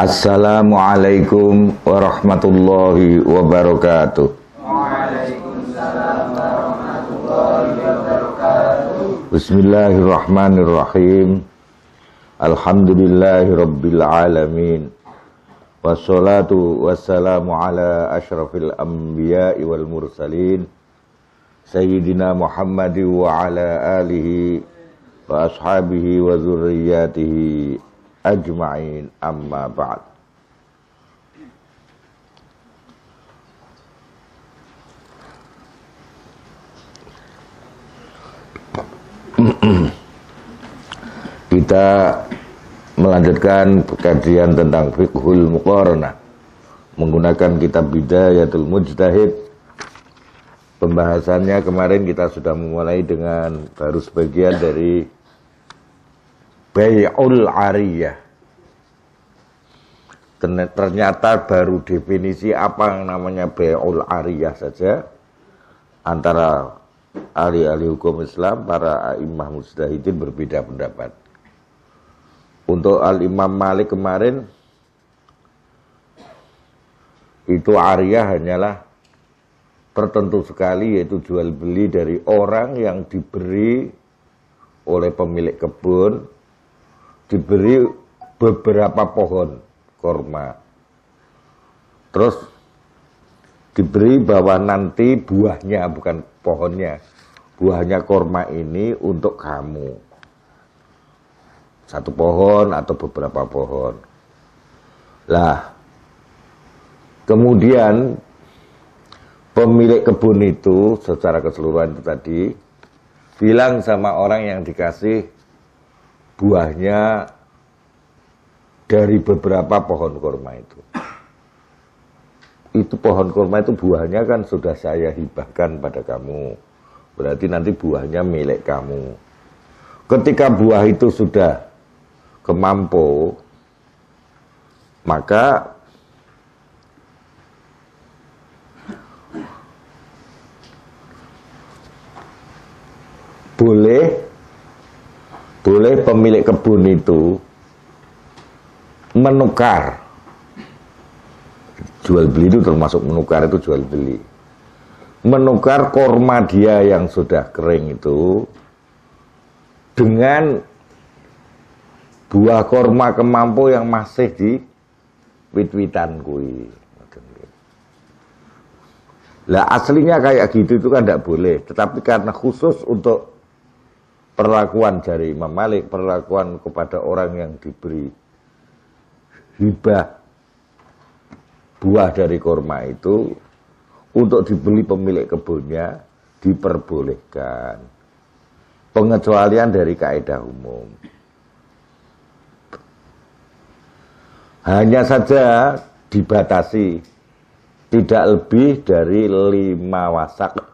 Assalamualaikum warahmatullahi wabarakatuh. Bismillahirrahmanirrahim. Alhamdulillahirabbil alamin. Wassalatu wassalamu ala asyrafil anbiya'i wal mursalin Sayyidina Muhammadi wa ala alihi wa ashabihi wa zurriyatihi ajma'in amma ba'd kita melanjutkan kajian tentang fiqhul muqorna menggunakan kitab bidayatul mujtahid pembahasannya kemarin kita sudah memulai dengan baru sebagian dari Bayul ariyah. Ternyata baru definisi apa yang namanya bayul ariyah saja antara ahli-ahli hukum Islam, para imam mustahidin berbeda pendapat. Untuk Al-Imam Malik kemarin, itu ariyah hanyalah tertentu sekali yaitu jual beli dari orang yang diberi oleh pemilik kebun diberi beberapa pohon korma, Terus diberi bahwa nanti buahnya bukan pohonnya. Buahnya korma ini untuk kamu. Satu pohon atau beberapa pohon. Lah, kemudian pemilik kebun itu secara keseluruhan itu tadi bilang sama orang yang dikasih buahnya dari beberapa pohon kurma itu. Itu pohon kurma itu buahnya kan sudah saya hibahkan pada kamu. Berarti nanti buahnya milik kamu. Ketika buah itu sudah kemampu, maka boleh boleh pemilik kebun itu menukar jual beli itu termasuk menukar itu jual beli menukar korma dia yang sudah kering itu dengan buah korma kemampu yang masih di wit-witan kui lah aslinya kayak gitu itu kan tidak boleh tetapi karena khusus untuk perlakuan dari Imam Malik, perlakuan kepada orang yang diberi hibah buah dari kurma itu untuk dibeli pemilik kebunnya diperbolehkan. Pengecualian dari kaidah umum. Hanya saja dibatasi tidak lebih dari lima wasak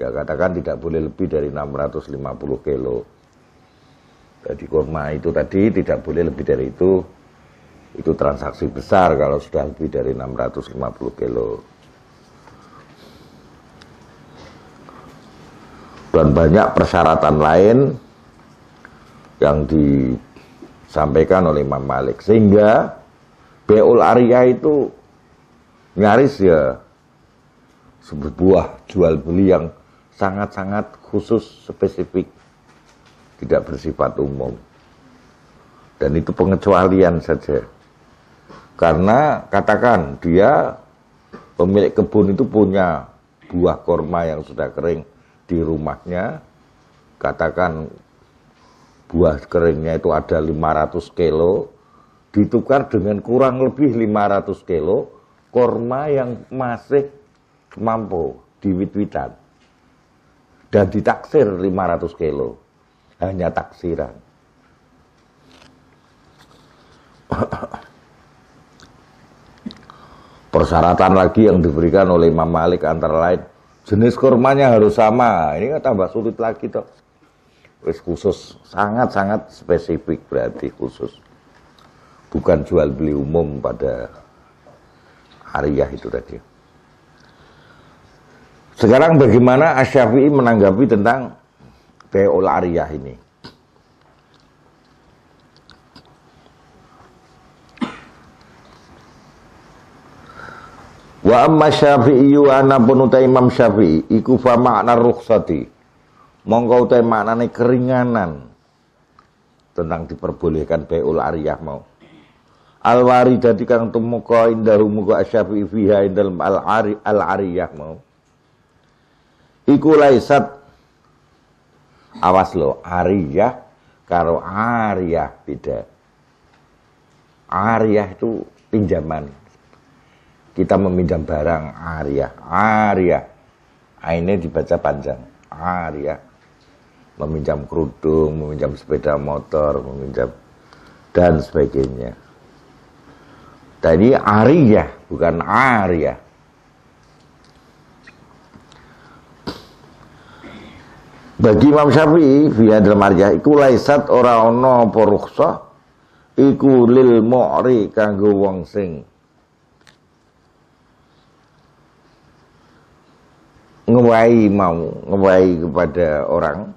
ya katakan tidak boleh lebih dari 650 kilo jadi kurma itu tadi tidak boleh lebih dari itu itu transaksi besar kalau sudah lebih dari 650 kilo dan banyak persyaratan lain yang disampaikan oleh Imam Malik sehingga Beul Arya itu nyaris ya sebuah jual beli yang sangat-sangat khusus spesifik tidak bersifat umum dan itu pengecualian saja karena katakan dia pemilik kebun itu punya buah korma yang sudah kering di rumahnya katakan buah keringnya itu ada 500 kilo ditukar dengan kurang lebih 500 kilo korma yang masih mampu diwit witan dan ditaksir 500 kilo hanya taksiran persyaratan lagi yang diberikan oleh Imam Malik antara lain jenis kurmanya harus sama ini kan tambah sulit lagi toh wis khusus sangat-sangat spesifik berarti khusus bukan jual beli umum pada Ariyah itu tadi sekarang bagaimana Asyafi'i menanggapi tentang Be'ul Ariyah ini? Wa amma syafi'i ana punuta imam syafi'i Iku fa makna rukhsati Mongkau utai maknane keringanan Tentang diperbolehkan be'ul ariyah mau Alwari dari kang tumuka indahu muka asyafi'i fiha indal al-ariyah mau Iku laisat awas lo ariyah karo ariyah beda. Ariyah itu pinjaman. Kita meminjam barang ariyah, ariyah. Ini dibaca panjang. Ariyah meminjam kerudung, meminjam sepeda motor, meminjam dan sebagainya. Tadi ariyah bukan ariyah. Bagi Imam Syafi'i fi hadal marjah iku laisat ora ana apa rukhsah iku lil mu'ri kanggo wong sing ngewai mau ngewai kepada orang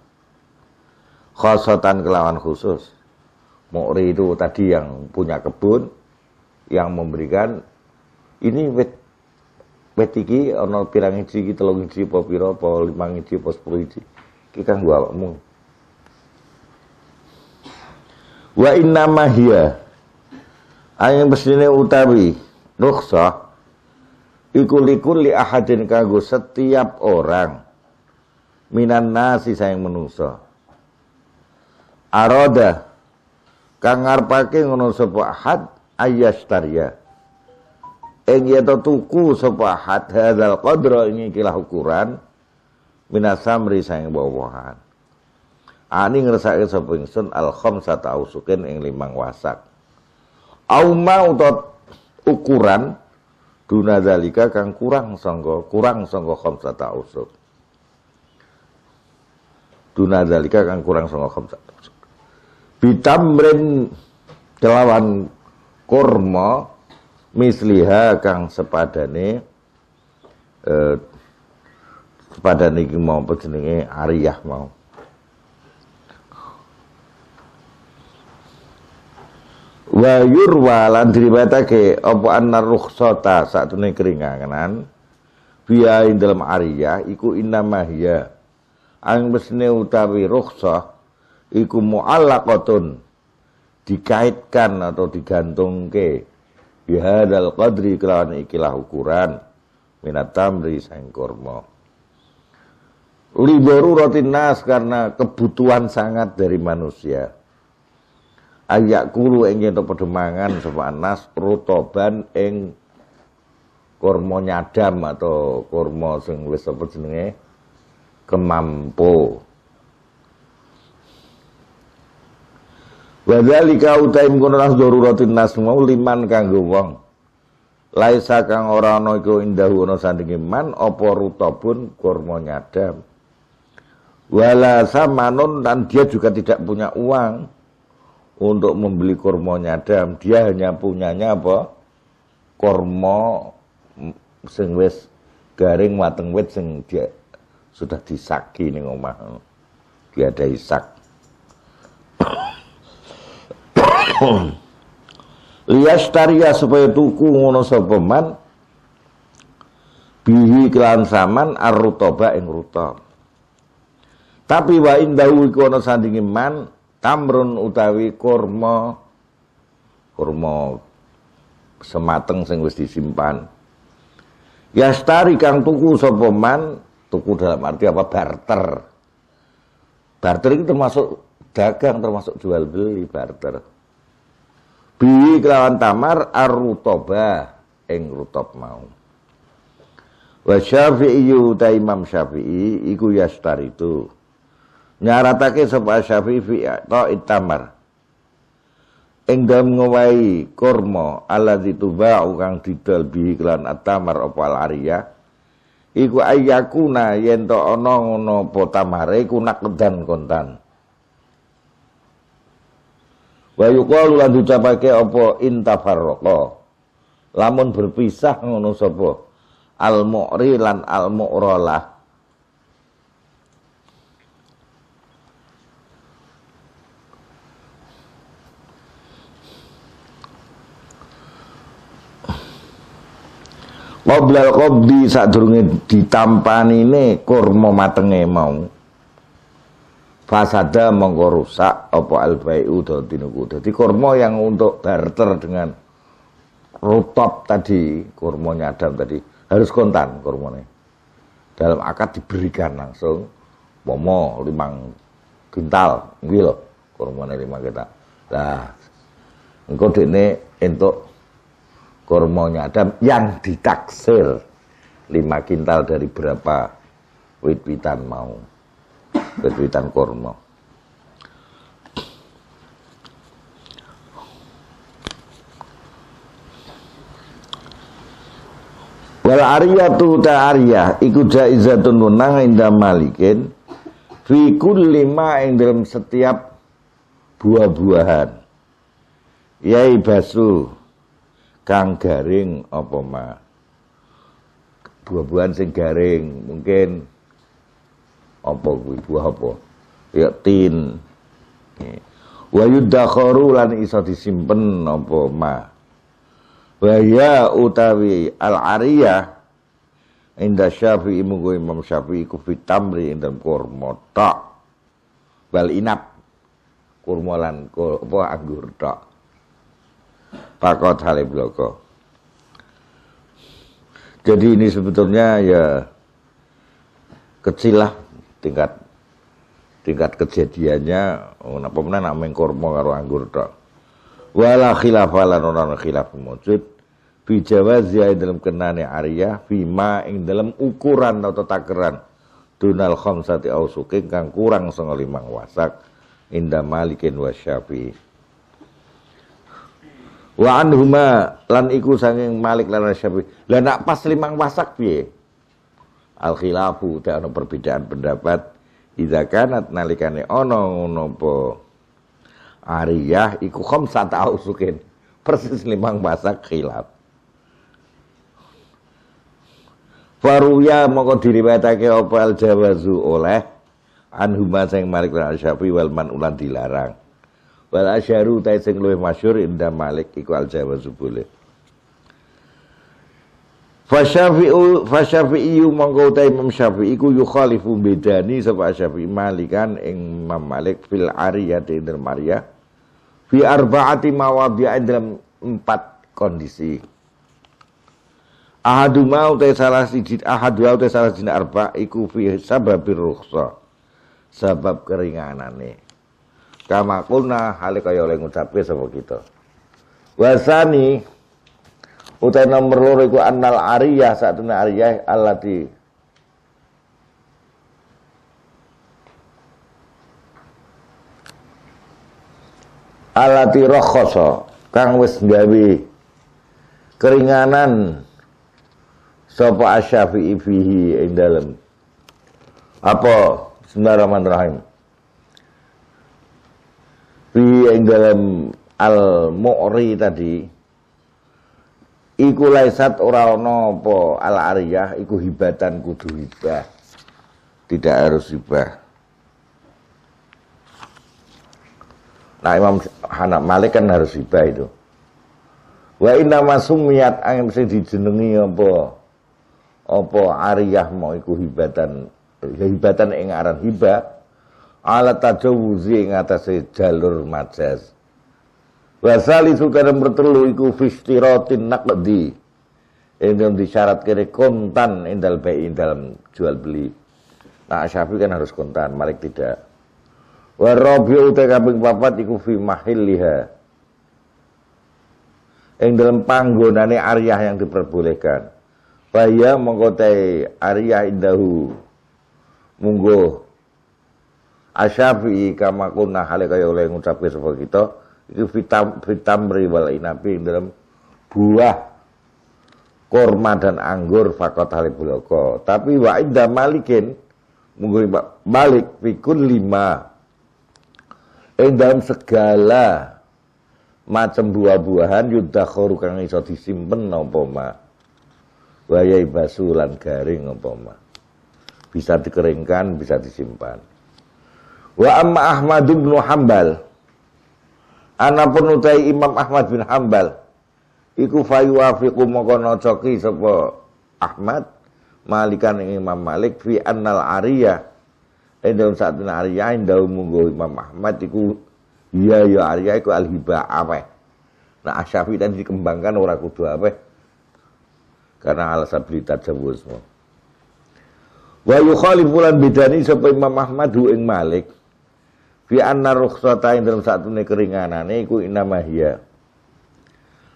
khosotan kelawan khusus mu'ri itu tadi yang punya kebun yang memberikan ini wet wet iki ana pirang iji iki telung iji apa pira apa limang iji apa sepuluh iji iki kanggo awakmu wa inna mahiya ayo mestine utawi nuksa iku likul li ahadin kanggo setiap orang minan nasi sayang menusa aroda kang ngarepake ngono sapa ahad ayyastarya ing yeto tuku sopa ahad hadal qadra ini kilah ukuran minasamri sayang buah-buahan ani ah, ngrasake sapa ingsun al khamsata usukin ing limang wasak Auma utot ukuran duna dalika kang kurang sangga kurang sangga khamsata usuk duna dalika kang kurang sangga khamsata usuk bitamrin kelawan kurma misliha kang sepadane eh, kepada niki mau jenenge Ariyah mau. Wa yurwa lan diriwayatake apa anna rukhsata satune keringanan biya ing dalam Ariyah iku innamahiya ang mesne utawi rukhsah iku muallaqatun dikaitkan atau digantungke bihadal qadri kelawan ikilah ukuran minatamri sang kurma roti nas karena kebutuhan sangat dari manusia. Ayak kulu ingin untuk pedemangan sapa nas rutoban ing kormo nyadam atau kormo sing wis apa jenenge kemampu. Wadhalika utai mkono nas daruratin nas mau liman kanggo wong. Laisa kang ora ana iku indahu ana sandinge man apa rutobun kormo nyadam. Wala samanun dan dia juga tidak punya uang untuk membeli kormonya. Adam. Dia hanya punyanya apa? Kormo sing wis garing mateng wit sing dia sudah disaki ning omah. Dia ada isak. Liyastaria supaya tuku ngono sapa bihi kelan saman arrutoba ing tapi wa indahu iku ana sandinge man tamrun utawi kurma kurma semateng sing wis disimpan. Yastari kang tuku sapa man tuku dalam arti apa barter. Barter itu termasuk dagang termasuk jual beli barter. Bi kelawan tamar arutoba ing rutob mau. Wa syafi'i uta imam syafi'i iku yastari itu nyaratake sapa Syafi'i fi ya, ta itamar ing dalem ngowahi kurma alladzi tuba'u kang didol bihi iklan atamar apa aria iku ayakuna yen to ana ngono apa tamare iku nakdan kontan wa yuqalu lan dicapake apa intafarraqa lamun berpisah ngono sapa al mu'ri lan al mu'ralah Qoblal di tampan ini kurma matenge mau. Fasada mongko rusak apa albaiu dadi niku. Di kurma yang untuk barter dengan rutop tadi, kurma nyadam tadi harus kontan ini Dalam akad diberikan langsung momo limang gental gitu loh lima kita. Lah, engkau ini untuk kormonya Adam yang ditaksir lima kintal dari berapa wit-witan mau wit-witan kormo Wal tuh ta Arya iku jaizatun wenang indah malikin fi lima yang dalam setiap buah-buahan yai basu kang garing apa ma buah-buahan sing garing mungkin apa kuwi buah apa ya tin wa yudakharu lan iso disimpen apa ma wa ya utawi al ariyah inda syafi'i munggo imam syafi'i ku fitamri inda kurma tok bal inap kurma lan apa anggur tok pakot halib loko. Jadi ini sebetulnya ya kecil lah tingkat tingkat kejadiannya oh, apa mana nak mengkormo karo anggur tok. Wala khilafalan ora khilaf mujud fi jawazia dalam kenane arya fima ing dalam ukuran atau takeran dunal khamsati ausukin kang kurang sanga wasak indah malikin wa Wa anhuma lan iku sanging Malik lan Syafi'i. Lah nak pas limang wasak piye? Al khilafu ta ono perbedaan pendapat idza kanat nalikane ono ngono apa ariyah iku khamsa ta'usukin. Persis limang wasak khilaf. Faruya moko diriwayatake apa al jawazu oleh anhuma sing Malik lan Syafi'i wal man ulan dilarang wal asyaru utai sing luwih masyur indah Malik iku al jawa boleh Fasyafi'u fasyafi'iyu mongko utai Imam Syafi'i ku yukhalifu bedani sapa Syafi'i malikan ing mam Malik fil di indal maria fi arbaati mawadhi'in dalam empat kondisi mau teh salah siji mau teh salah siji arba iku fi sababir rukhsah sabab keringanane kama kulna hale kaya oleh ngucapke sapa kita wasani utai nomor loro iku annal ariyah satune ariyah allati allati rakhasa kang wis gawe keringanan sapa asyafi fihi ing dalem apa Bismillahirrahmanirrahim fi yang dalam al-mu'ri tadi iku laisat ora ana apa al-ariyah iku hibatan kudu hibah tidak harus hibah Nah Imam Hanaf Malik kan harus hibah itu Wa inna masumiyat angin sing dijenengi apa apa ariyah mau iku hibatan ya hibatan ing aran hibah ala tajawuzi ing atase jalur majaz wasali sukaran bertelu iku fistiratin naqdi yang disyarat kiri kontan indal bayi dalam jual beli nah syafi kan harus kontan malik tidak warabiu tekabing papat iku fi mahilliha yang dalam panggonane aryah yang diperbolehkan Baya mengkotai aryah indahu Munggo Asyafi'i kama kunna hale kaya oleh ngucapke sapa kita iki vitam fitam riwal inapi ing dalam buah kurma dan anggur fakot hale Tapi wa inda malikin munggu balik pikun lima ing dalam segala macam buah-buahan yudakhoru kang iso disimpen apa ma wayai basulan garing apa ma bisa dikeringkan bisa disimpan Wa amma Ahmad bin Hambal. Ana penutai Imam Ahmad bin Hambal. Iku fayuafiqu mongko nocoki sopo Ahmad malikan Imam Malik fi annal ariya. saat satun Aria, endam munggu Imam Ahmad iku iya ya Aria, iku al hiba apa. Nah Asyafi tadi dikembangkan orang kudu apa. Karena alasan berita tajawuz semua. Wa yukhalifulan Bidani sopo Imam Ahmad hu'ing Malik fi anna rukhsata ing dalam ne keringanane iku inamahia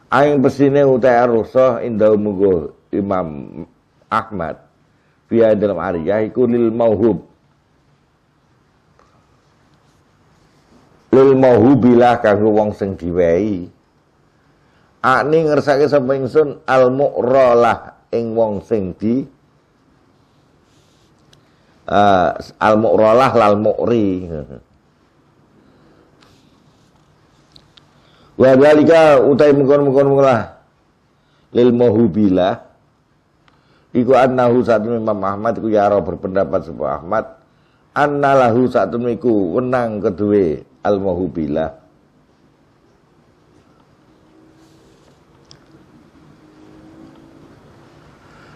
aing pesine utai rukhsah inda munggo Imam Ahmad fi dalam ariyah iku lil mauhub lil mauhubilah kanggo wong sing diwehi akne ngersake sapa ingsun al mu'ralah ing wong sing di uh, al mu'ralah lal mu'ri Wa dalika utai mukon mukon mula. Lil mohubila. Iku annahu satu Imam Muhammad iku yaro berpendapat sebuah Ahmad anna lahu satu miku wenang kedue al mohubila.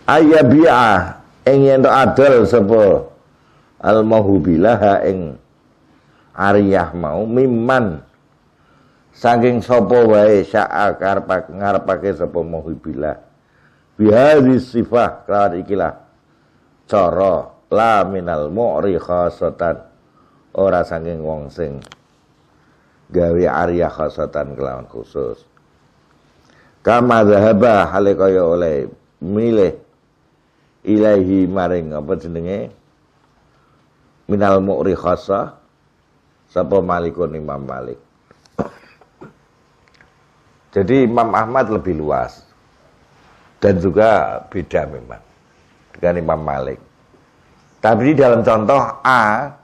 Ayabi'a ing yen adol sapa al mohubila ing ariyah mau miman saking sopo wae sya'a karpa ngarepake sapa muhibbillah bihadzi sifah kelawan ikilah cara la minal mu'ri khasatan ora saking wong sing gawi arya khasatan kelawan khusus kama zahaba halikaya oleh milih ilahi maring apa jenenge minal mu'ri khasah sapa malikun imam malik jadi Imam Ahmad lebih luas dan juga beda memang dengan Imam Malik. Tapi di dalam contoh A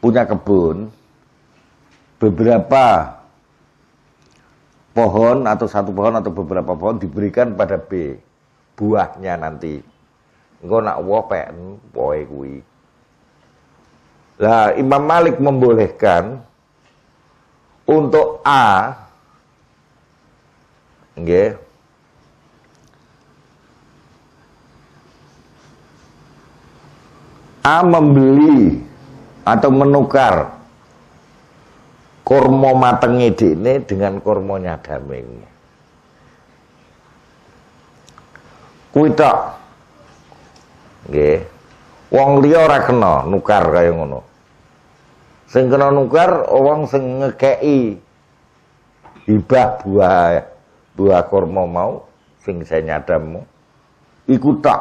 punya kebun beberapa pohon atau satu pohon atau beberapa pohon diberikan pada B buahnya nanti. Engko nak wopen poe kuwi. Lah Imam Malik membolehkan untuk A Nggih. A membeli atau menukar kormo mateng ini dengan kormonya daming. kuita, tok. uang dia liya ora kena nukar kaya ngono. Sing kena nukar uang sing ngekeki hibah buah buah kormo mau sing saya nyadamu, iku tak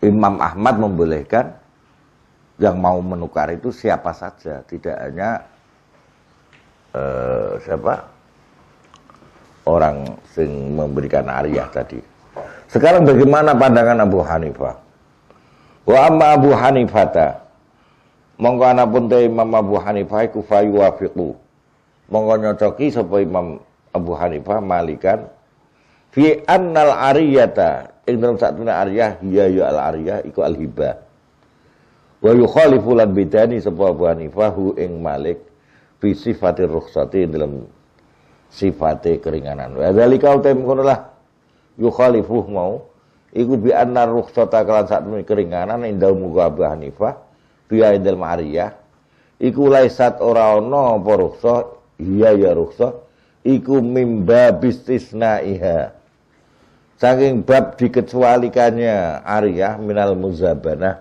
Imam Ahmad membolehkan yang mau menukar itu siapa saja, tidak hanya eh, siapa orang sing memberikan ariyah tadi. Sekarang bagaimana pandangan Abu Hanifah? Wa amma Abu Hanifah ta? monggo pun te Imam Abu Hanifah iku fayuwafiqu monggo nyocoki sapa Imam Abu Hanifah malikan fi annal ariyata ing dalam satuna ariyah hiya ya al ariyah iku al hiba. wa yukhalifu lan bidani sapa Abu Hanifah hu ing Malik fi sifatir rukhsati dalam sifate keringanan wa kau utem kono lah yukhalifu mau iku bi annar rukhsata kelan satuna keringanan ing dalam Abu Hanifah biaidil ma'riyah iku laisat ora ana apa rukhsah iya ya rukhsah iku mimba bistisnaiha saking bab dikecualikannya ariyah minal muzabana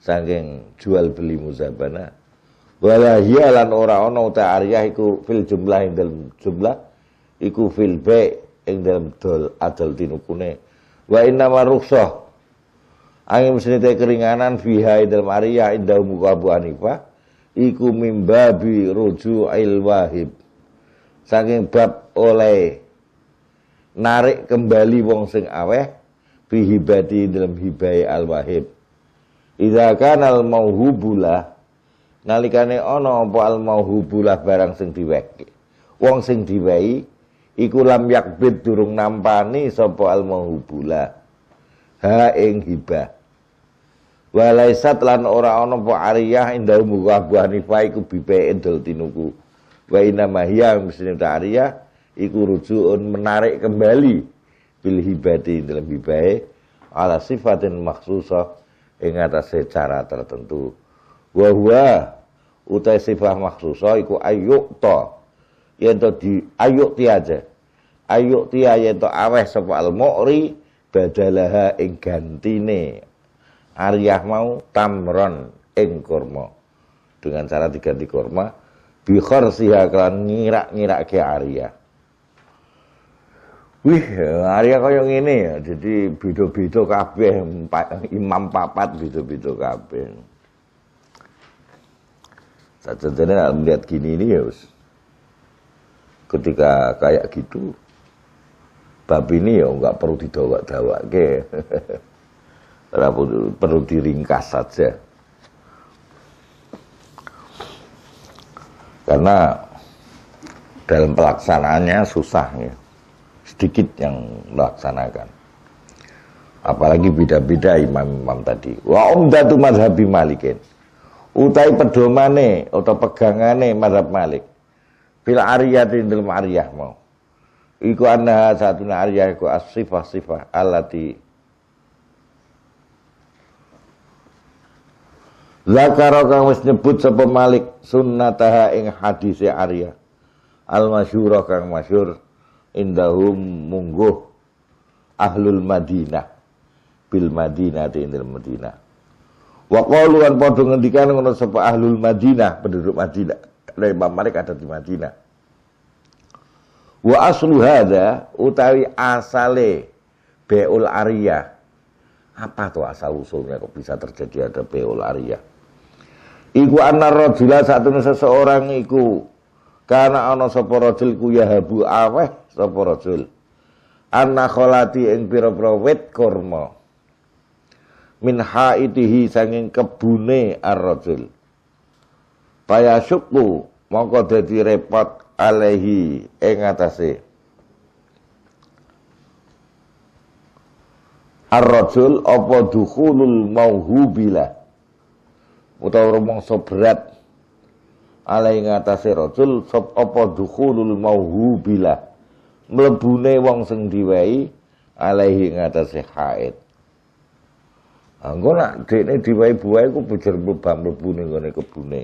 saking jual beli muzabana wala hialan ora ana uta ariyah iku fil jumlah ing dalam jumlah iku fil be ing dalam dol adal tinukune wa inna rukhsah angin mesti keringanan fiha idal maria indah muka Abu Hanifah iku mimbabi ruju il wahib saking bab oleh narik kembali wong sing aweh bihibati dalam hibai al wahib idza kana al mauhubula nalikane ana apa al mauhubula barang sing diweki wong sing diwehi iku lam yakbid durung nampani sapa al mauhubula ha ing hibah walaisat lan ora ana apa ariyah indal muga Abu Hanifah iku bipein dol tinuku wa inna mahiya muslim ta'ariyah iku rujuun menarik kembali bil hibati dalam hibae ala sifatin maksusah ing atase cara tertentu wa huwa utai sifah maksusah iku ayyukta yen to di ti aja ayuk ti yen to aweh sapa al mu'ri badalaha ing gantine Aryah mau tamron ing kurma. Dengan cara diganti kurma, bihor siha kelan ngirak ngirak ke Arya. Wih, Arya yang ini ya. Jadi bido bido kabeh imam papat bido bido kabeh. Contohnya melihat gini ini ya, ketika kayak gitu, bab ini ya nggak perlu didawak-dawak ke. perlu, perlu diringkas saja. Karena dalam pelaksanaannya susah ya. Sedikit yang melaksanakan. Apalagi beda-beda imam-imam tadi. Wa umdatu madhabi malikin. Utai pedomane atau pegangane madhab malik. Fil ariyatin dalam ariyah mau. Iku anna satuna ariyah iku as-sifah-sifah alati Zakaro kang wis nyebut sapa Malik sunnataha ing hadise Arya. Al masyurah kang masyhur indahum mungguh ahlul Madinah bil Madinah di indil Madinah. Wa qalu an padha ngendikan ngono sapa ahlul Madinah penduduk Madinah. Lah Imam Malik ada di Madinah. Wa aslu hadza utawi asale beul Arya. Apa tuh asal usulnya kok bisa terjadi ada beul Arya? Iku anar rajula satu seseorang iku karena ana sopo rajul ku yahabu aweh sopo rojul Anna kholati ing pira kormo wit kurma. Min haitihi sanging kebune ar-rajul. Payasukku mongko dadi repot alehi ing atase. Ar-rajul apa dukhulul mauhubila utawa rumangsa berat alai ngatasé rotul sop apa dukhulul mauhubila mlebune wong sing diwehi alaihi ngatasé haid Anggo nah, nak dekne diwehi buah iku bujur mlebah mlebu ning ngene kebune.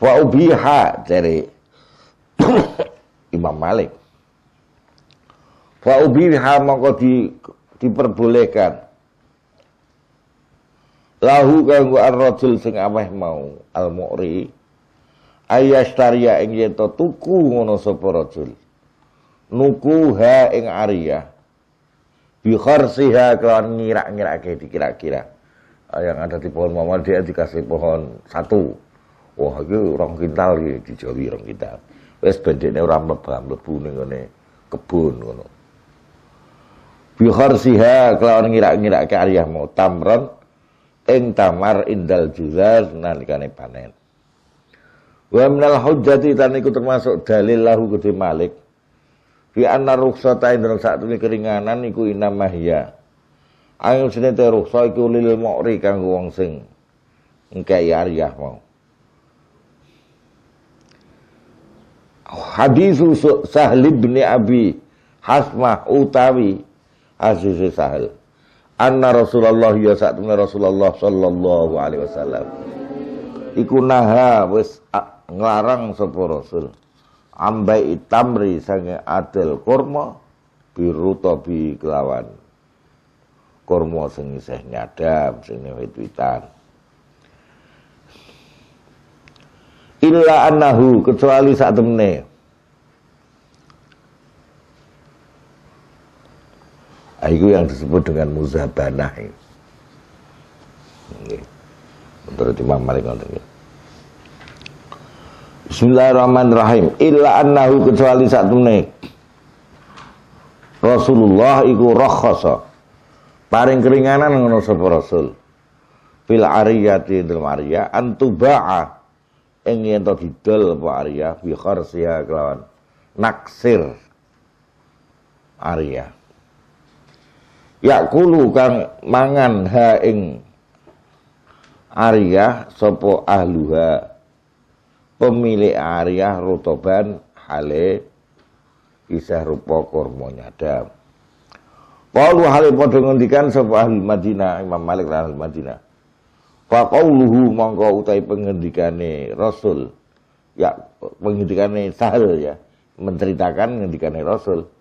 Wa ubiha dari Imam Malik. Wa ubiha mongko di diperbolehkan lahu kanggo ar-rajul sing ameh mau al-mu'ri ayastaria ing yento tuku ngono sapa rajul nuku ha ing Arya bi kharsiha kan ngira-ngirake dikira-kira yang ada di pohon mawar dia dikasih pohon satu wah itu orang kintal ya di Jawa orang kintal wes bendeknya orang mlebah mlebu ning ngene kebun ngono bi kharsiha kelawan ngira-ngirake Arya mau tamron ing tamar indal juzar nalikane panen wa minal hujjati tan iku termasuk dalil lahu gede malik fi anna rukhsata indal ini keringanan iku inamahya ayo senete rukhsa iku lil mu'ri kanggo wong sing engke yariyah mau Hadis Sahli bin Abi Hasmah utawi Aziz Sahal anna Rasulullah ya satuna Rasulullah sallallahu alaihi wasallam iku naha wis nglarang sapa Rasul ambai tamri sange adil kurma tobi kelawan kurma sing isih nyadap sing wit-witan illa annahu kecuali saat temne nah, itu yang disebut dengan muzabanah ini. menurut Imam Malik Bismillahirrahmanirrahim illa annahu kecuali saat menik Rasulullah iku rakhasa paring keringanan ngono sapa Rasul fil ariyati dil maria antuba'a ing yen to didol apa ariyah bi kharsiha kelawan naksir ariyah. Ya yakulu kang mangan ha ing Arya sopo ahluha pemilik Arya rutoban hale isah rupo kormonya dam. Qalu hale podo ngendikan sopo ahli Madinah Imam Malik lah ahli Madinah Fa qauluhu mongko utai pengendikane Rasul ya pengendikane Sahal ya menceritakan ngendikane Rasul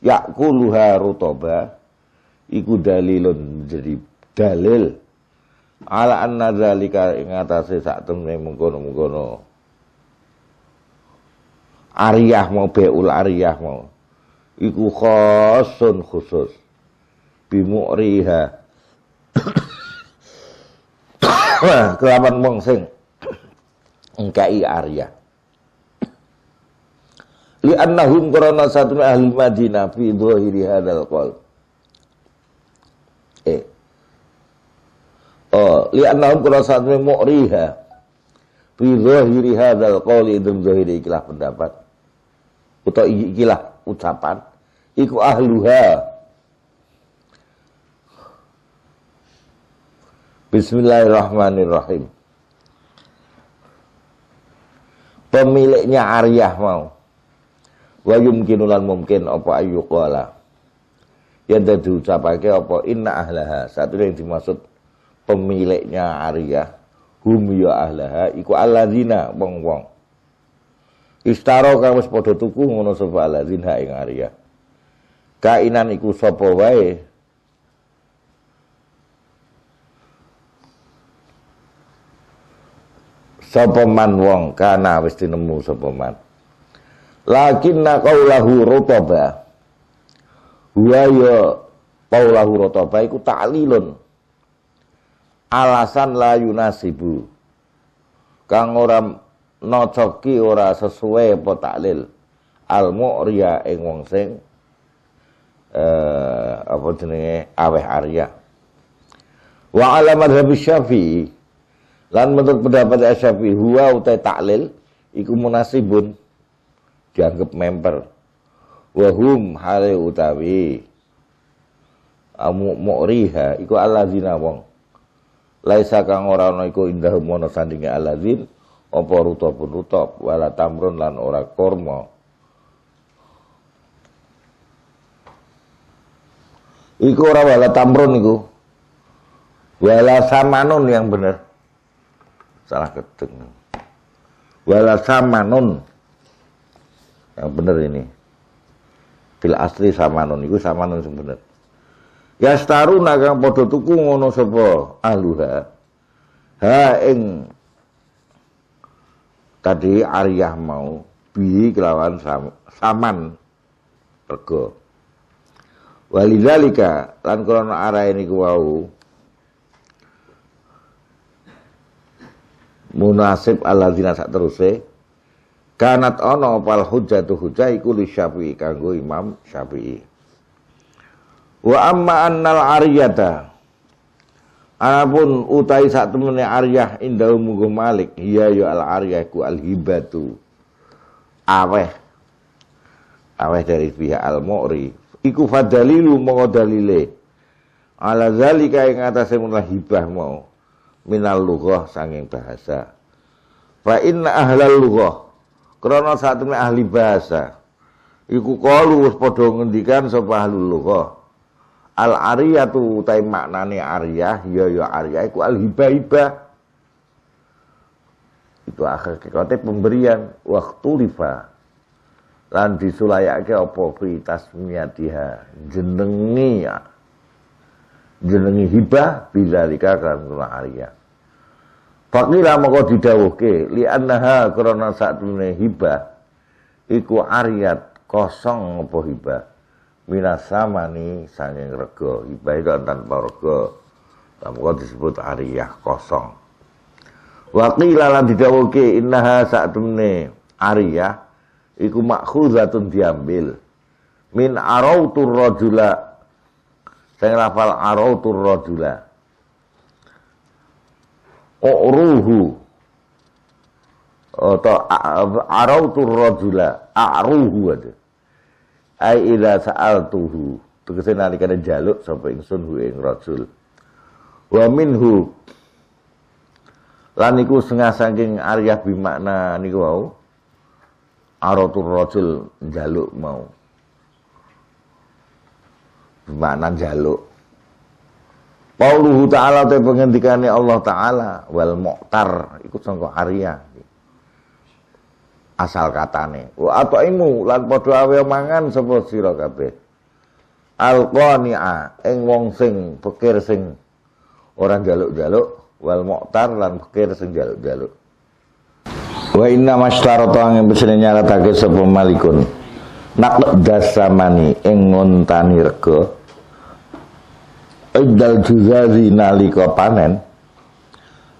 Ya yakuluha rutoba iku dalilun menjadi dalil ala anna dalika ing atase sak temne mengkono-mengkono ariyah mau beul ariyah mau iku khasun khusus bimu'riha kelawan kelaman sing engkai arya li annahum karena satu ahli Madinah fi hiri hadal qalb eh oh li'annahum kurasat mu'riha fi zahiri hadzal qawli idum zohiri ikilah pendapat atau ikilah ucapan iku ahluha Bismillahirrahmanirrahim pemiliknya Aryah mau wa yumkinulan mungkin apa ayyuqala yang tadi ucapake apa inna ahlaha satu yang dimaksud pemiliknya Arya hum ya ahlaha iku alladzina wong-wong istaro kang wis padha tuku ngono sapa alladzina ing Arya kainan iku sapa wae sapa man wong kana wis tinemu sapa man lakinna qaulahu rutaba Huwa ya qaulahu rotaba iku ta'lilun. Alasan la yunasibu. Kang ora nocoki ora sesuai apa almo Al mu'riya ing wong sing eh, apa jenenge aweh arya. Wa ala madhhab Syafi'i lan menurut pendapat Syafi'i huwa utai taklil iku munasibun dianggap member wahum hale utawi amu mu'riha iku zina wong laisa kang ora ana iku indahum mono sandinge alladzin apa pun ruto wala tamron lan ora kormo iku ora wala tamron iku wala samanun yang bener salah keteng wala samanun yang bener ini fil asli samanun sama samanun sebenarnya ya staru nagang padha tuku ngono sapa aluha ha ing tadi ariyah mau bi kelawan sam, saman rego walidalika lan krana arah ini kuwau munasib alladzina sak teruse kanat ono opal hujatuh tu hujah ikuli Syafi'i kanggo Imam Syafi'i wa amma annal aryata Anapun utai saat temennya aryah inda munggu malik Iya yo ya al aryah ku al hibatu Aweh Aweh dari pihak al mu'ri Iku fadalilu mau dalile Ala zalika yang atas semula hibah mau Minal lughah sanging bahasa Fa inna ahlal lughah Krono saat ini ahli bahasa. Iku kalu us padha ngendikan sapa ahlul al Al tu tay maknane Arya, yo iya, yo Arya, iku al hiba hiba. Itu akhir kekote pemberian waktu lifa lan disulayake opo fi tasmiyatiha jenengi ya. jenengi hiba bila dikakar kula Arya. Fakira moko didawuhke li annaha krana satune hibah iku aryat kosong apa hibah minasamani sanging rega hibah itu tanpa rega moko disebut ariyah kosong waqila lan didawuhke innaha satune ariyah iku makhuzatun diambil min arautur rajula sing lafal arautur rajula U'ruhu. Oh, Atau arautur rajula. A'ruhu ada. Ai ila sa'altuhu. Tegese nalikane jaluk sapa ingsun hu ing rajul. Wa minhu lan iku setengah saking aryah bimakna niku wau aratul rajul jaluk mau bimakna jaluk Pauluhu ta'ala te pengendikane Allah taala wal mu'tar Ikut sangka Arya. Asal katane, wa ataimu lan padha awe mangan sapa sira kabeh. Al qani'a ing wong sing pikir sing Orang jaluk-jaluk wal mu'tar lan pikir sing jaluk-jaluk. Wa inna masyarata yang besene nyaratake sapa malikun. Nak dasamani ing ngontani rega Indal juzazi nalika panen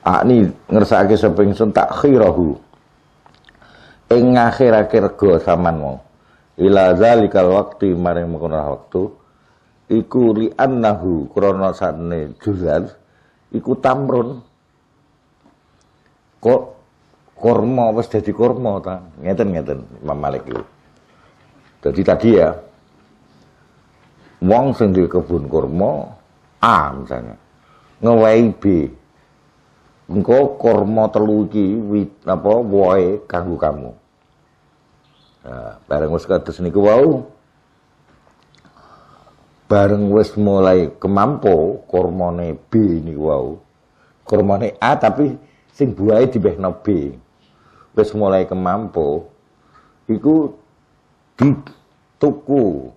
Akni ngersake sepingsun tak khirahu Ing akhir-akhir go samanmu Ila zalikal waktu maring mengkono waktu Iku li annahu krono sane juzaz Iku tamrun Kok korma wis dadi ta ngeten-ngeten Imam Malik itu Jadi tadi ya wong sing kebun kormo. A misalnya. nge B. engkau kormo teluki wit apa wohe kanggo kamu. Nah, bareng wis kados niku wau bareng wes mulai kemampu kormone B niku wau. kormone A tapi sing buahe diwehno B. wes mulai kemampu iku dituku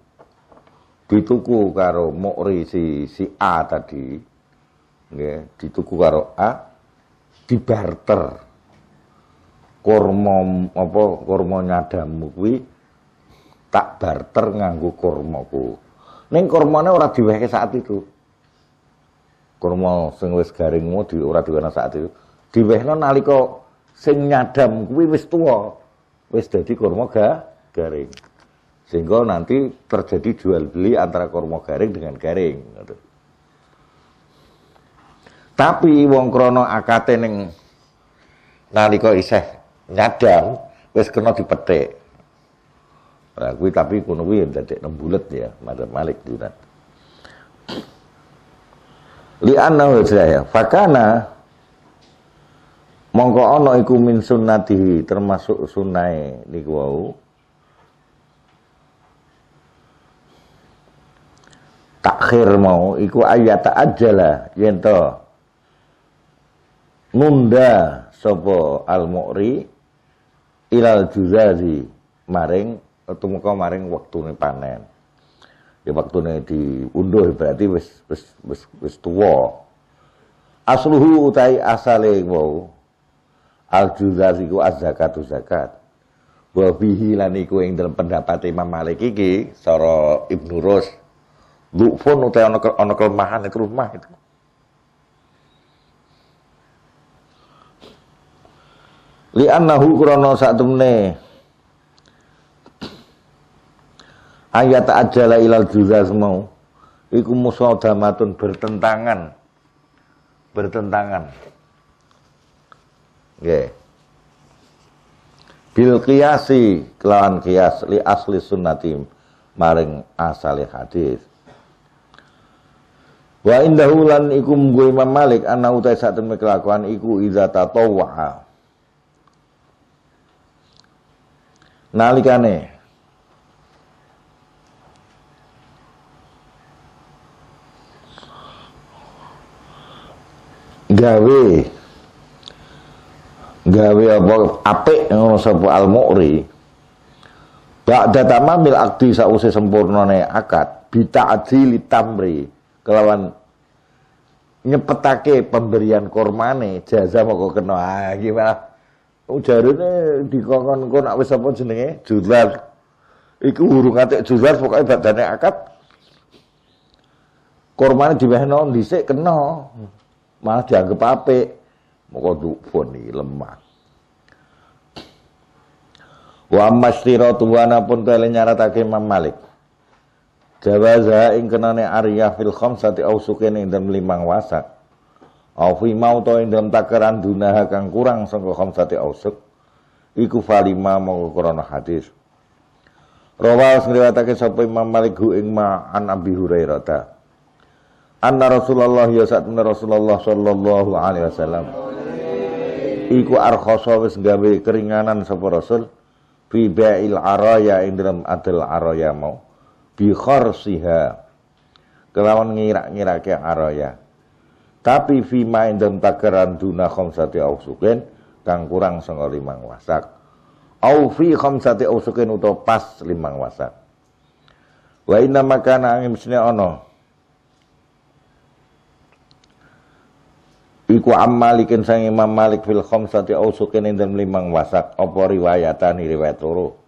dituku karo mukri si, si A tadi nggih dituku karo A di barter kormo apa kormo nyadamu kuwi tak barter nganggo kormoku. ning kurmane ora diwehke saat itu kormo sing wis mau di ora diwehna saat itu diwehna nalika sing nyadam kuwi wis tuwa wis dadi kormo ga garing sehingga nanti terjadi jual beli antara kormo garing dengan garing. Gitu. Tapi wong krono akate ning nalika iseh nyadang wis kena dipetik. Nah, kuwi tapi kuno kuwi kuwi ya dadek bulat ya, Madhab Malik Dunat. Li anna ya, fakana mongko ana iku min sunnatihi termasuk sunai niku wau takhir mau iku ayata aja lah to nunda sopo al mu'ri ilal juzazi maring muka maring wektune panen ya wektune diunduh berarti wis wis wis wis tuwa asluhu utai asale wau al juzazi ku azakatu zakat wa bihi lan iku dalam pendapat Imam Malik iki soro Ibnu Rus Dhufun utai ana ana kelemahan itu ya rumah itu. Li'annahu krana satemne ayat ajala ilal juzaz mau iku musaudamatun bertentangan bertentangan nggih bil kiasi kelawan kias li asli sunnati maring asali hadis Wa indahu lan iku munggu Imam Malik ana utai sak temen kelakuan iku iza tatawwa. Nalikane gawe gawe apa apik ngono sapa al mu'ri ba'da tamamil akdi sause akat akad bita'dili tamri kelawan nyepetake pemberian kormane jaza moko kena ah gimana ujarune dikongkon kau nak wis apa jenenge jular iku urung atik jular pokoke badane akad kormane diwehno dhisik kena malah dianggap apik moko dukun iki lemah wa mastiratu wa pun tuh nyaratake Imam Malik Jawaza ing kenane Arya fil khamsati ausukin ing dalam limang wasak. Au fi to ing dalam takaran dunaha kang kurang sangka khamsati ausuk. Iku falima mau krana hadis. Rawal sriwatake sapa Imam Malik ing ma an Abi Hurairah ta. Anna Rasulullah ya saat Rasulullah sallallahu alaihi wasallam. Iku arkhasa wis gawe keringanan sapa Rasul fi ba'il araya ing dalam adil araya mau. Bihor siha kelawan ngira-ngira ke araya tapi fima indem takaran duna sate ausuken kang kurang sanga limang wasak au fi sate ausuken uto pas limang wasak Lain nama makana angin sini ono. Iku ammalikin sang Imam Malik fil khamsati ausukin indem limang wasak Opori riwayatani riwayat loro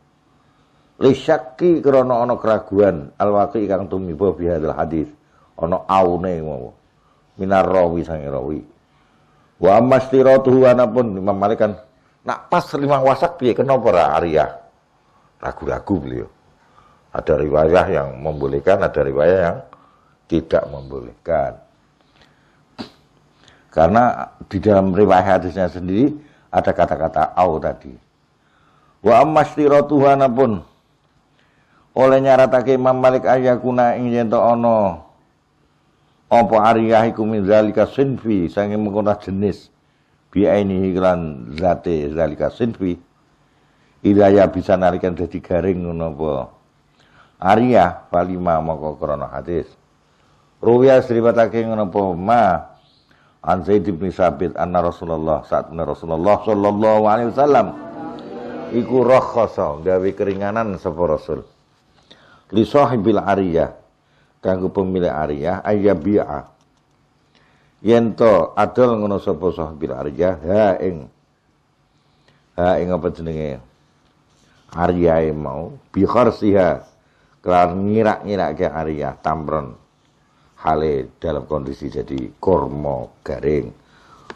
Lisyaki krana ono keraguan alwaqi kang tumiba bihadil hadis ono aune mau minar rawi sang rawi. Wa mastiratuhu anapun Imam Malik kan nak pas lima wasak piye kenapa ora Arya? Ragu-ragu beliau. Ada riwayah yang membolehkan, ada riwayah yang tidak membolehkan. Karena di dalam riwayat hadisnya sendiri ada kata-kata au tadi. Wa amastiratuhu anapun oleh nyaratake Imam Malik ayakuna ing yen ono apa ariyah iku min zalika sinfi sange mengkona jenis biaini iklan zate zalika sinfi ilaya bisa narikan jadi garing ngono apa ariyah palima moko krono hadis ruwiya sriwatake ngono apa ma an Zaid bin Sabit anna Rasulullah saat Rasulullah sallallahu alaihi wasallam iku rakhasa gawe keringanan sapa Rasul li sahibil ariyah kanggo pemilik ariyah ayabi'a yen to adol ngono sapa sahibil ariyah ha ing ha ing apa jenenge ariyae mau bi kharsiha kelar ngirak-ngirake ariyah tamron hale dalam kondisi jadi kormo garing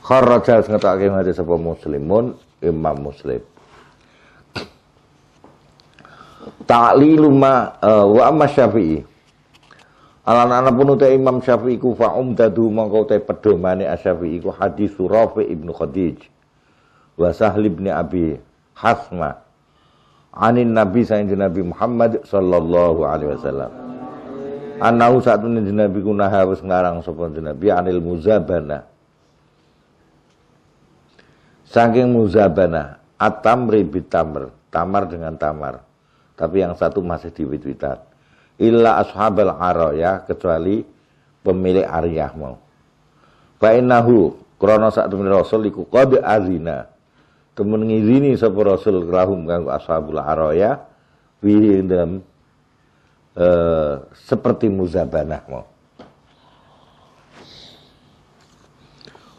kharajal ngetokake mati sapa muslimun imam muslim ta'lilu ma uh, wa amma syafi'i Alana pun uta Imam Syafi'i ku faum dadu mongko uta pedomani Asyafi'i ku hadis Rafi ibnu Khadij wa sahli ibn Abi Hasma anin Nabi sayyidina Nabi Muhammad sallallahu alaihi wasallam Anahu saat ini Nabi ku naha wis ngarang sopan Nabi anil muzabana Saking muzabana atamri bitamr tamar dengan tamar tapi yang satu masih diwit-witan. Illa ashabal aro ya, kecuali pemilik Aryah mau. Fa'innahu krono saat temen rasul iku kode azina. Temen ngizini sapa rasul kelahum kanggo ashabul aro ya. Wihi dalam e, eh, seperti muzabanah mau.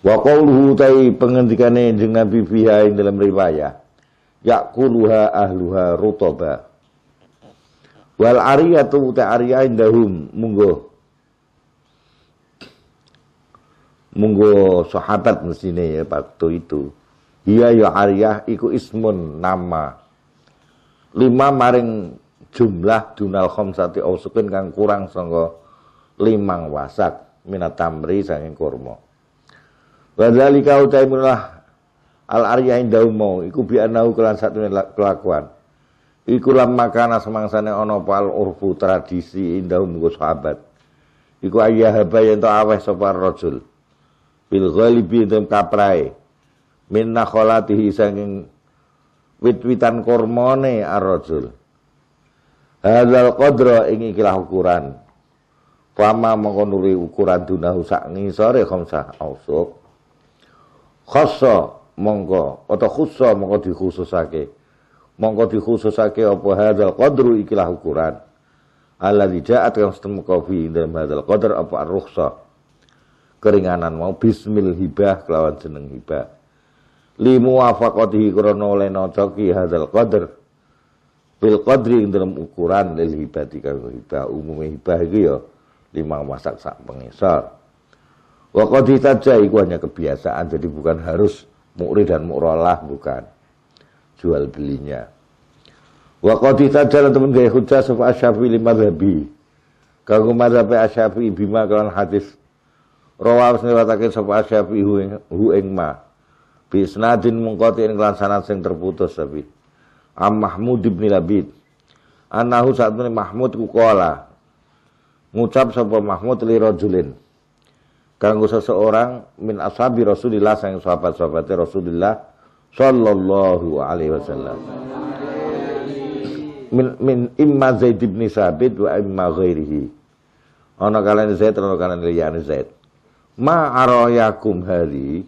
Wa qawluhu ta'i pengendikane jeneng Nabi fiha dalam riwayat. Yakuluha ahluha rutoba Wal ariyatu uta arya indahum munggo. Munggo sahabat mestine ya waktu itu. Iya ya ariyah iku ismun nama. Lima maring jumlah dunal khamsati ausukin kang kurang sangka limang wasak minat tamri saking kurma. Wa dzalika utaimunlah al arya Indahum mau iku bi anau kelan satu kelakuan. Iku lam makana semangsane ana pal urfu tradisi indahum nggo sahabat. Iku ayah haba yen aweh sapa rajul. Bil ghalibi dem kaprae. Min nakholatihi sanging wit-witan kormone ar-rajul. Hadzal qadra ing ikilah ukuran. Fama mongko ukuran dunahu sak ngisore khamsah ausuk. Khassa mongko atau khussa mongko dikhususake mongko dikhususake apa hadzal qadru ikilah ukuran Allah ja'at kang setemu kopi dalam hadzal kodr apa ar keringanan mau bismil hibah kelawan seneng hibah limu afaqatihi krana oleh nocoki hadzal kodr bil qadri dalam ukuran lil hibah tika hibah umum hibah iki ya lima masak sak pengisar wa saja iku hanya kebiasaan jadi bukan harus mukri dan murolah bukan jual belinya. Wa qad tajala teman gaya hujjah sapa asy lima limadhhabi. Kanggo madhhab asy bima kawan hadis. Rawa wis niwatake sapa Asy-Syafi'i hu ing ma. Bi isnadin mungqati ing sanad sing terputus tapi. Am Mahmud bin Labid. Anahu saat Mahmud kukola. Ngucap sapa Mahmud li rajulin. Kanggo seseorang min asabi Rasulillah sang sahabat-sahabate Rasulillah sallallahu alaihi wasallam min, min imma Zaid bin Sabit wa imma ghairihi ana kalian Zaid ana kalian liyane Zaid ma arayakum hari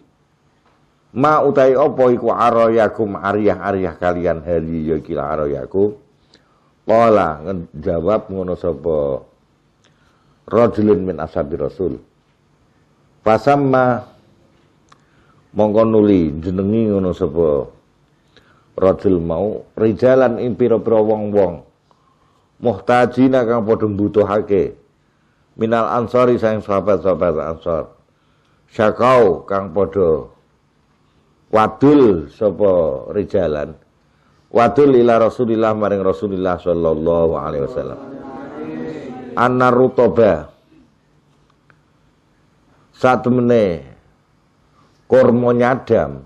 ma utai apa iku arayakum aryah-aryah kalian hari ya kila arayakum Kala jawab ngono sapa rajulun min ashabi rasul fasamma mongko nuli jenengi ngono sapa rajul mau rijalan ing pira-pira wong-wong muhtajina kang padha mbutuhake minal ansori sayang sahabat-sahabat ansor syakau kang padha wadul sapa rijalan wadul ila rasulillah maring rasulillah sallallahu alaihi wasallam anna rutoba satemene kurma nyadam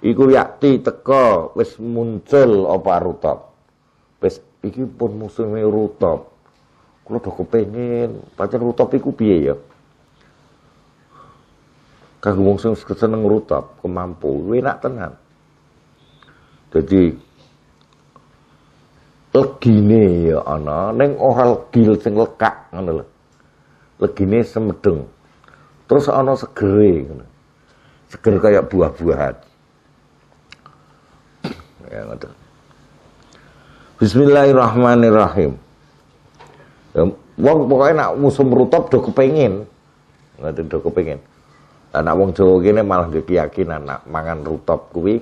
iku yakti teko, wis muncul apa rutop, wis iki pun musuhe rutop. kula do kepengen, pacar rutop iku piye ya kanggo wong seneng rutop, kemampu enak tenan jadi legine ya ana neng ora gil, sing lekak ngono lho legine semedeng terus ana segere ngono seger kayak buah-buahan. Ya, ngoten. Bismillahirrahmanirrahim. Ya, wong pokoknya nak musim rutop do kepengin. Ngoten do kepengin. Anak wong Jawa kene malah nggih keyakinan nak mangan rutop kuwi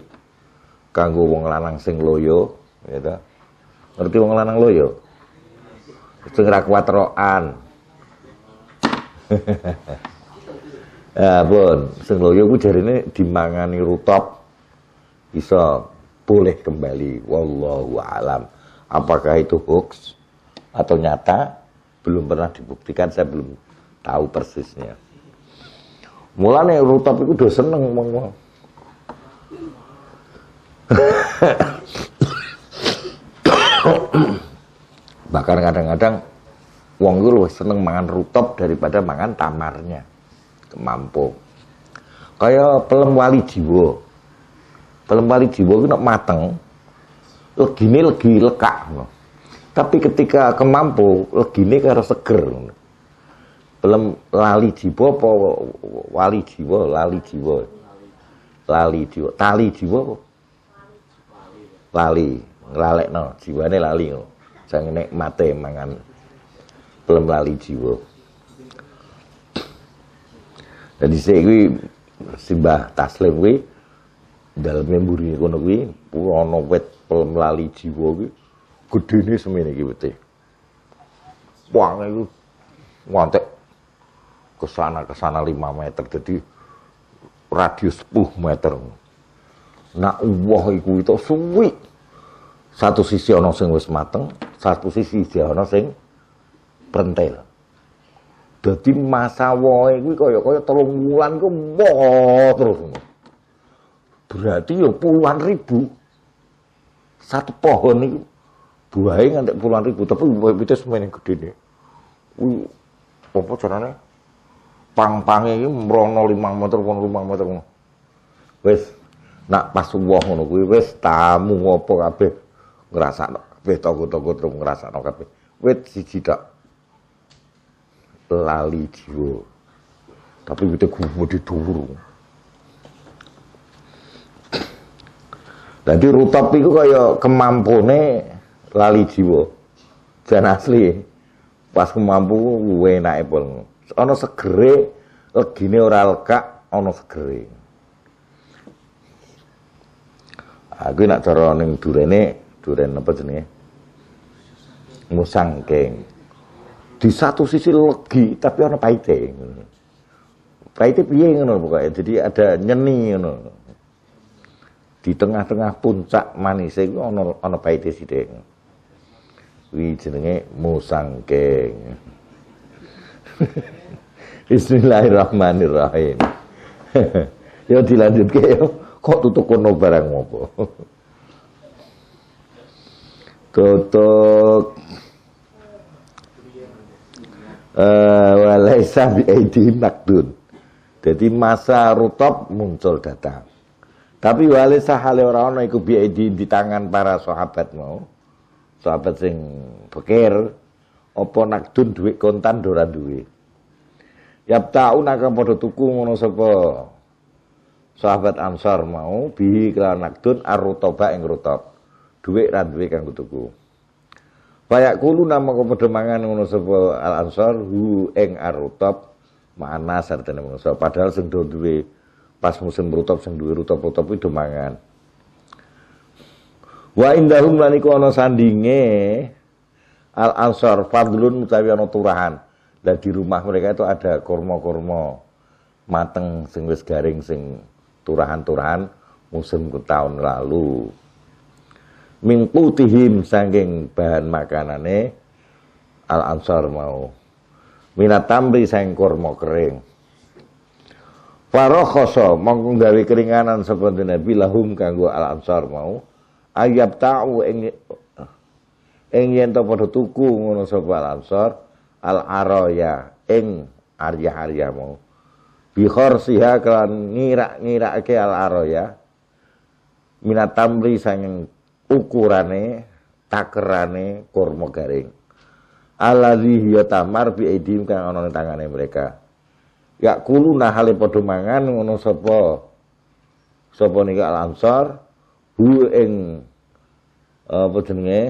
kanggo wong lanang sing loyo, ya ta. Ngerti wong lanang loyo? Sing ra kuat rokan. Ya pun, sing loyo ya ku jarine dimangani rutop bisa boleh kembali. Wallahu alam. Apakah itu hoax atau nyata? Belum pernah dibuktikan, saya belum tahu persisnya. Mulane rutop itu udah seneng wong Bahkan kadang-kadang wong itu seneng mangan rutop daripada mangan tamarnya mampu Kaya pelem wali jiwa. Pelem wali jiwa ku nek mateng legine legi lekak Tapi ketika kemampu legine karo seger ngono. Pelem lali jiwa apa wali jiwa, lali jiwa. Lali jiwa, tali jiwa apa? Lali, no jiwane lali ngono. Jangan nek mate mangan belum lali jiwa. Jadi saya kuwi si Mbah Taslim kuwi daleme mburi kono kuwi ana wit mlali jiwa gede ini semuanya iki wete. Wang iku ngontek ke sana ke sana lima meter jadi radius 10 meter. Nak wah iku itu suwi. Satu sisi ono sing wis mateng, satu sisi ono sing prentil jadi masa woi gue kaya-kaya telung wulan ku moho terus. Berarti ya puluhan ribu. Satu pohon itu buahe nganti puluhan ribu, tapi yang gede nih woi apa carane? Pang-pange iki mrono 5 meter kono 5 meter wes nak pas wah ngono gue wes tamu apa kabeh ngrasakno wes tangga-tangga terus ngrasakno kabeh. Wit siji tok lali jiwa. Tapi wite gumedi turu. Jadi, rutop iku kayak kemampune lali jiwa. Jan asli. Pas kemampu gue enak pol. Ana segere legine ora lekak, ana segera Aku nak cara ning durene, duren apa jenenge? Musangking di satu sisi legi tapi ana paite ngono. Paite piye ngono pokoke. Jadi ada nyeni ngono. Di tengah-tengah puncak manis iku ana ana paite sithik. Kuwi jenenge musangking. Bismillahirrahmanirrahim. ya dilanjutke ya. Kok tutuk kono barang ngopo? Tutuk Eh, walaisa biaidihim makdun. Jadi masa rutop muncul datang. Tapi walaisa hale ora ana iku biaidihim di tangan para sahabat mau. Sahabat sing pikir apa nakdun duit kontan dora Ya Yabtaun akan padha tuku ngono sapa sahabat Ansar mau bi kelan nakdun arutoba ing rutop, Duit ra duwe kanggo tuku. Fayak kulu nama kepada mangan ngono sapa al ansor hu ing arutop mana sartene manusa padahal sing duwe pas musim rutop sing duwe rutop-rutop kuwi mangan. Wa indahum lan iku ana sandinge al ansor fadlun utawi ana turahan. Lah di rumah mereka itu ada kurma-kurma mateng sing wis garing sing turahan-turahan musim tahun lalu min qutihim saking bahan makanane al ansor mau minat tamri saking kurma kering Farokoso mongko dari keringanan seperti Nabi lahum kanggo al ansor mau ayab ta'u ing ing yen tuku ngono sapa al ansor al aroya ing arya-arya mau bihorsiha kelan ngira ke al aroya minat tamri ukurane takerane kurma garing alladzi hiya tamar bi aidim kang ana ning tangane mereka ya kulu nahale padha mangan ngono sapa sapa nika al-ansar hu ing apa jenenge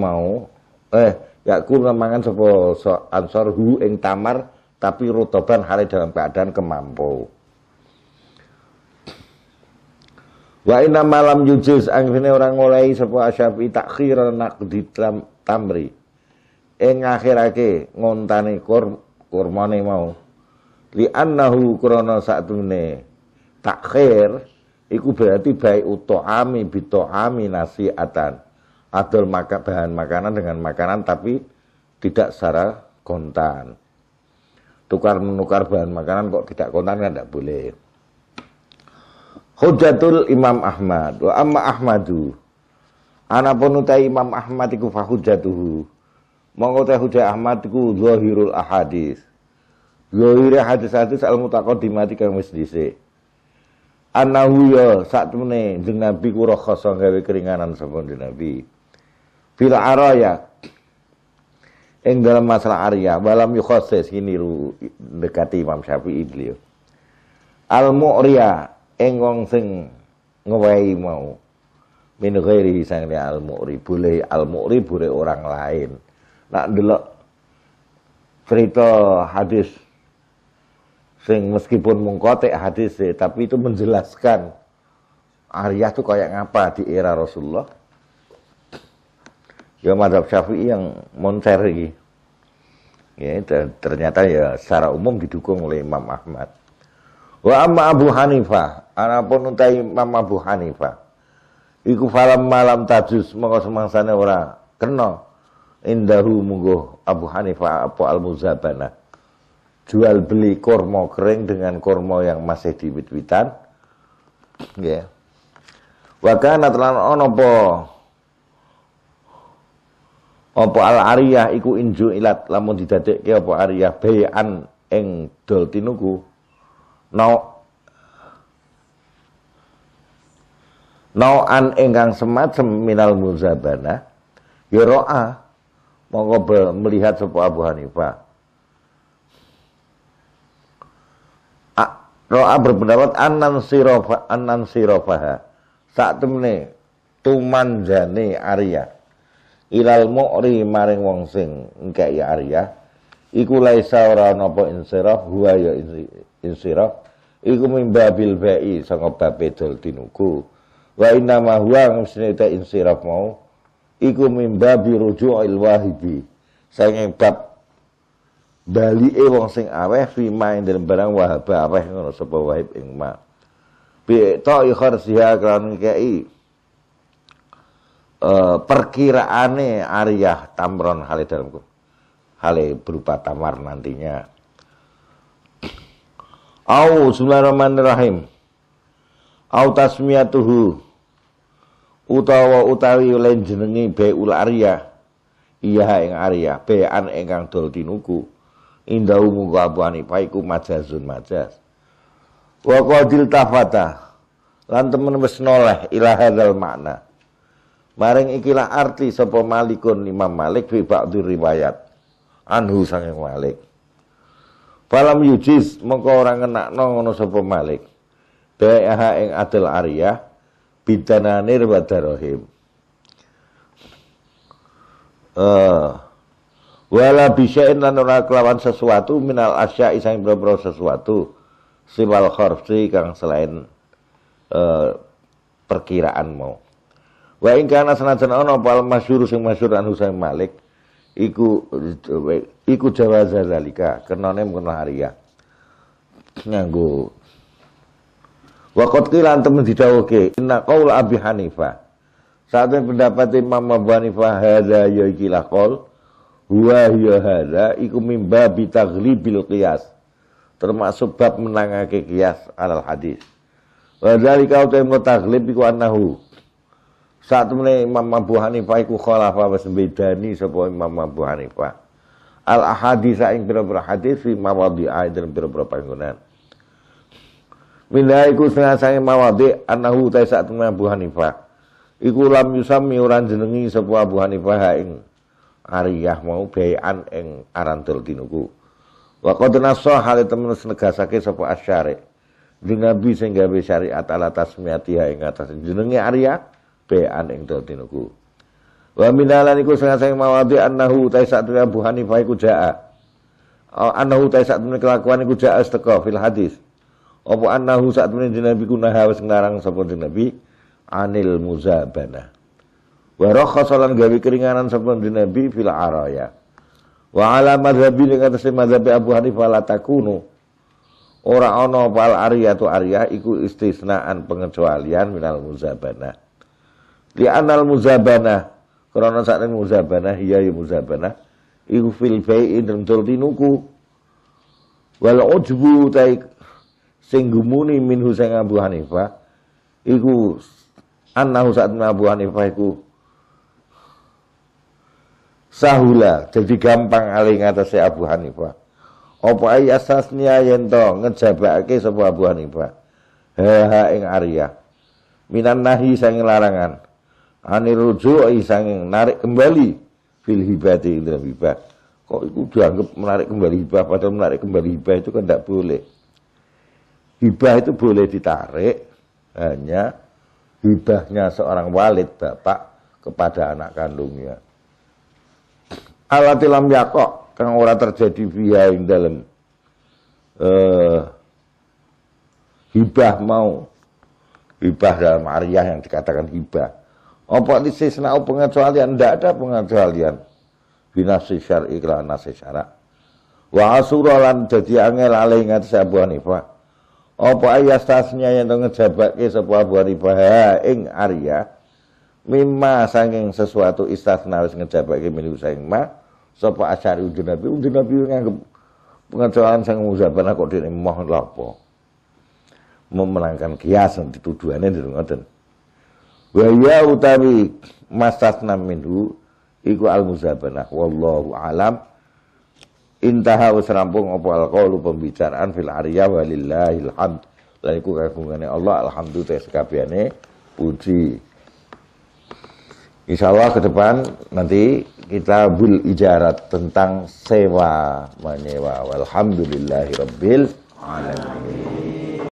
mau eh ya kulu mangan sapa ansar hu ing tamar tapi rutoban hale dalam keadaan kemampu Wa inna malam yujuz anggene orang mulai sapa Asyafi takhir naqdi tamri. Ing akhirake ngontane kur kurmane mau. Li annahu krana saktune takhir iku berarti baik utoami bitoami atan Adol maka bahan makanan dengan makanan tapi tidak secara kontan. Tukar menukar bahan makanan kok tidak kontan kan tidak boleh. Hujatul Imam Ahmad wa amma Ahmadu. Ana ponutai Imam Ahmad iku fa hujatuhu. Monggo teh hujah Ahmad iku zahirul ahadis. Zahire hadis hadis al mutaqaddimati kang wis dhisik. Anahu ya sak temene jeneng Nabi ku rakhoso gawe keringanan sapa Nabi. Fil araya ing dalam masalah Arya walam yukhasis ini dekati Imam Syafi'i beliau. Al-Mu'riya ing wong sing ngewehi mau min ghairi sang al mu'ri boleh al mu'ri boleh orang lain nak delok cerita hadis sing meskipun mengkotek hadis e, tapi itu menjelaskan Arya tuh kayak ngapa di era Rasulullah ya madhab syafi'i yang moncer ini ya, ternyata ya secara umum didukung oleh Imam Ahmad Wa amma Abu Hanifah, pun utai Imam Abu Hanifah. Iku falam malam tajus mengko semangsane ora kena indahu mungguh Abu Hanifah apa al-muzabana. Jual beli kormo kering dengan kormo yang masih diwit witan Ya. Yeah. Wa kana telan ono apa apa al-ariyah iku injuk ilat lamun didadekke apa ariyah bayan ing dol tinuku Nau Nau'an ingkang semat minal muzabana ya Mau mongko melihat sebuah Abu Hanifah Ro'a berpendapat anan sirofa anan sirofaha saat temne tumanjane Arya ilal mu'ri maring wong sing engke Arya iku laisa ora nopo insiraf huwa ya insirah iku bil ba'i sanga babe dol tinuku wa inna ma huwa ta insirah mau iku bi ruju'il wahibi sange bab e wong sing aweh, fi main dalam barang wahaba aweh ngono sapa wahib ing ma bi ta ikhar siha kan kei Uh, e, perkiraane Arya Tamron hale dalamku hale berupa tamar nantinya Au Bismillahirrahmanirrahim. Au tasmiyatuhu utawa utawi len jenengi beul arya. Iya ing arya, bean ingkang dol tinuku. Indahu munggo Abu paiku majazun majaz. Wa qadil tafata. Lan temen wis noleh ila makna. Maring ikilah arti sapa Malikun Imam Malik fi ba'dhi riwayat. Anhu sanging Malik. Falam yujis mengko kena nong ngono sopo Malik. Bai'aha ing adil Arya, bidananir wa eh, wala bisya'in lan ora kelawan sesuatu minal asya isang bro sesuatu siwal khorfi kang selain eh perkiraan mau. Wa ing kana sanajan ana pal masyhur sing masyhur anu Malik iku iku jawaza zalika kenone mungkin hariah nganggo Waqat qila antum didhawuhke inna qaula Abi Hanifah ini pendapat Imam Abu Hanifah hadza ya ikilah qaul huwa ya hadza iku mimba bi taghlibil qiyas termasuk bab menangake kias alal hadis wa dzalika uta mutaghlib iku annahu saat mulai Imam Abu Hanifah iku khalafa wa sembedani sapa Imam Abu Hanifah. Al ahadits ing pira-pira hadis fi mawadhi'a dalam pira-pira panggonan. Minha iku senasane mawadhi' annahu ta saat temene Abu Hanifah. Iku lam yusami miuran jenengi sapa Abu Hanifah ing ariyah mau bayan ing arantul tinuku. Wa qad nasah hal temen negasake sapa asyari. Di Nabi sing gawe syariat ala tasmiyatiha ing atas jenenge ariyah be'an ing dadinuku. Wa minalan iku sing sing mawadi annahu taisa Abu Hanifah iku ja'a. Oh, annahu taisa kelakuan iku ja'a teko fil hadis. Apa annahu saat temen Nabi ku naha ngarang nglarang sapa Nabi anil muzabana. Wa rakhasalan gawe keringanan sapa Nabi fil araya. Wa ala madhabi ing atase madhabi Abu Hanifah la takunu. Ora ana pal arya tu arya iku istisnaan pengecualian minal muzabana. Di anal muzabana karena saat ini muzabana iya ya muzabana iku fil bai'i dalam tinuku wal ujbu taik singgumuni min minhu Abu Hanifah iku annahu saat Abu Hanifah iku sahula jadi gampang alih ngatasi Abu Hanifah apa ay asasnya yen to ngejabake sebuah Abu Hanifah ha ing Arya minan nahi sang larangan anil isang yang narik kembali fil di dalam hibah. Kok itu dianggap menarik kembali hibah padahal menarik kembali hibah itu kan tidak boleh. Hibah itu boleh ditarik hanya hibahnya seorang walid bapak kepada anak kandungnya. Alatilam yakok kang orang terjadi via yang dalam eh, hibah mau hibah dalam arya yang dikatakan hibah apa istisna pengecualian? Tidak ada pengecualian. Binasi syar'i iklan nasi syarak. Wa asuralan jadi angel alih ingat Abu Hanifah. Apa ayah stasnya yang ngejabat ke sebuah Abu Hanifah ing Arya. Mimma sanging sesuatu istasna wis ke minu sayang ma. Sapa asyari ujun Nabi. Ujun Nabi nganggep pengecualian sang muzabana kok dene moh lapo. Memenangkan kias dituduhane ndung ngoten wa ya utawi masasna minhu iku al muzabanah wallahu alam intaha wis rampung apa al pembicaraan fil arya walillahil hamd la iku kagungane Allah alhamdulillah sekabehane puji insyaallah ke depan nanti kita bul ijarat tentang sewa menyewa. Walhamdulillahirabbil alamin.